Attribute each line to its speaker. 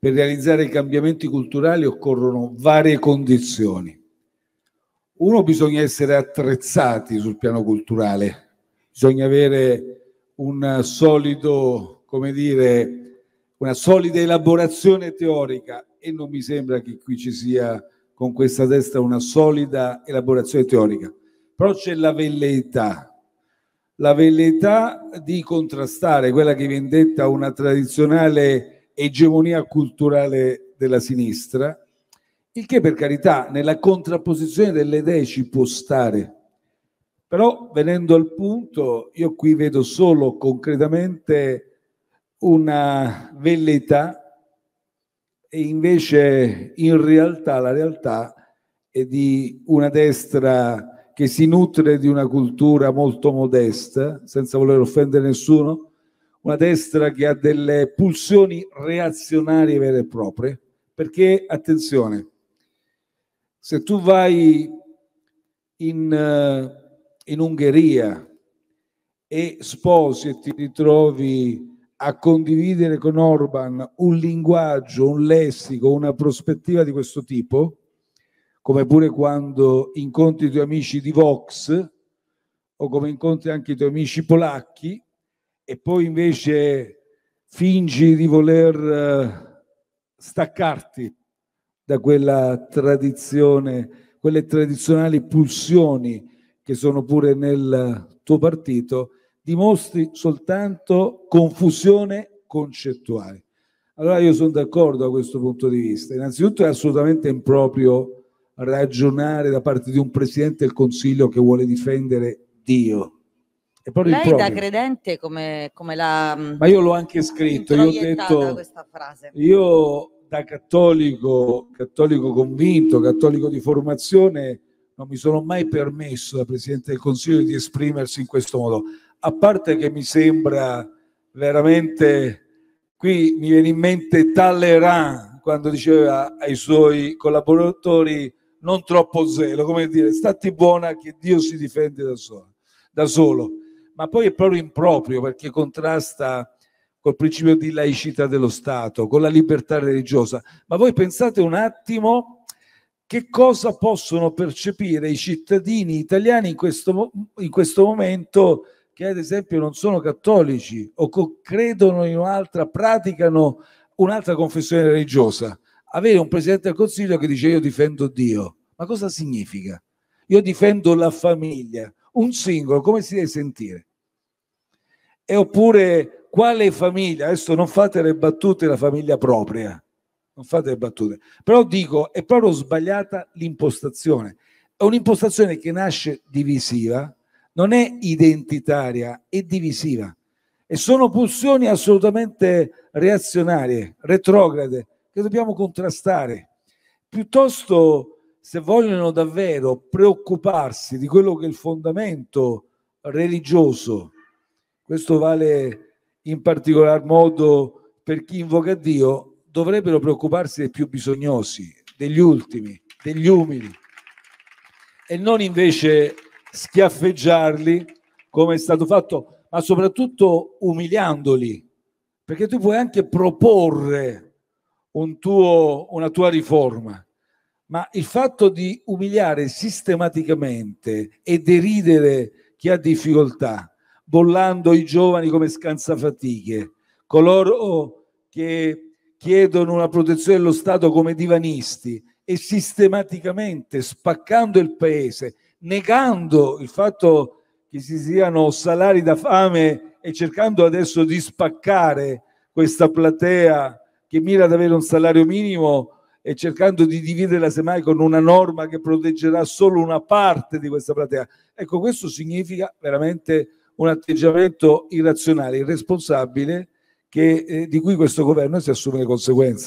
Speaker 1: Per realizzare i cambiamenti culturali occorrono varie condizioni. Uno, bisogna essere attrezzati sul piano culturale, bisogna avere un solido, come dire, una solida elaborazione teorica e non mi sembra che qui ci sia con questa testa una solida elaborazione teorica. Però c'è la velleità, la velleità di contrastare quella che viene detta una tradizionale egemonia culturale della sinistra, il che per carità nella contrapposizione delle idee ci può stare. Però venendo al punto, io qui vedo solo concretamente una velleità e invece in realtà la realtà è di una destra che si nutre di una cultura molto modesta, senza voler offendere nessuno, una destra che ha delle pulsioni reazionarie vere e proprie, perché attenzione, se tu vai in, eh, in Ungheria e sposi e ti ritrovi a condividere con Orban un linguaggio, un lessico, una prospettiva di questo tipo, come pure quando incontri i tuoi amici di Vox o come incontri anche i tuoi amici polacchi, e poi invece fingi di voler eh, staccarti da quella tradizione, quelle tradizionali pulsioni che sono pure nel tuo partito, dimostri soltanto confusione concettuale. Allora io sono d'accordo a questo punto di vista. Innanzitutto è assolutamente improprio ragionare da parte di un Presidente del Consiglio che vuole difendere Dio. E poi Lei da credente come, come la... Mm, Ma io l'ho anche scritto, io ho detto... Io da cattolico, cattolico convinto, cattolico di formazione, non mi sono mai permesso da Presidente del Consiglio di esprimersi in questo modo. A parte che mi sembra veramente... Qui mi viene in mente Talleyrand quando diceva ai suoi collaboratori non troppo zelo, come dire, stati buona che Dio si difende da solo. Da solo ma poi è proprio improprio perché contrasta col principio di laicità dello Stato, con la libertà religiosa. Ma voi pensate un attimo che cosa possono percepire i cittadini italiani in questo, in questo momento che ad esempio non sono cattolici o credono in un'altra, praticano un'altra confessione religiosa. Avere un Presidente del Consiglio che dice io difendo Dio, ma cosa significa? Io difendo la famiglia, un singolo, come si deve sentire? E oppure quale famiglia? Adesso non fate le battute la famiglia propria, non fate le battute. Però dico, è proprio sbagliata l'impostazione. È un'impostazione che nasce divisiva, non è identitaria, è divisiva. E sono pulsioni assolutamente reazionarie, retrograde, che dobbiamo contrastare. Piuttosto, se vogliono davvero preoccuparsi di quello che è il fondamento religioso questo vale in particolar modo per chi invoca Dio, dovrebbero preoccuparsi dei più bisognosi, degli ultimi, degli umili, e non invece schiaffeggiarli come è stato fatto, ma soprattutto umiliandoli, perché tu puoi anche proporre un tuo, una tua riforma, ma il fatto di umiliare sistematicamente e deridere chi ha difficoltà bollando i giovani come scansafatiche, coloro che chiedono una protezione dello Stato come divanisti e sistematicamente spaccando il paese, negando il fatto che si siano salari da fame e cercando adesso di spaccare questa platea che mira ad avere un salario minimo e cercando di dividerla semmai con una norma che proteggerà solo una parte di questa platea. Ecco, questo significa veramente un atteggiamento irrazionale, irresponsabile, che, eh, di cui questo governo si assume le conseguenze.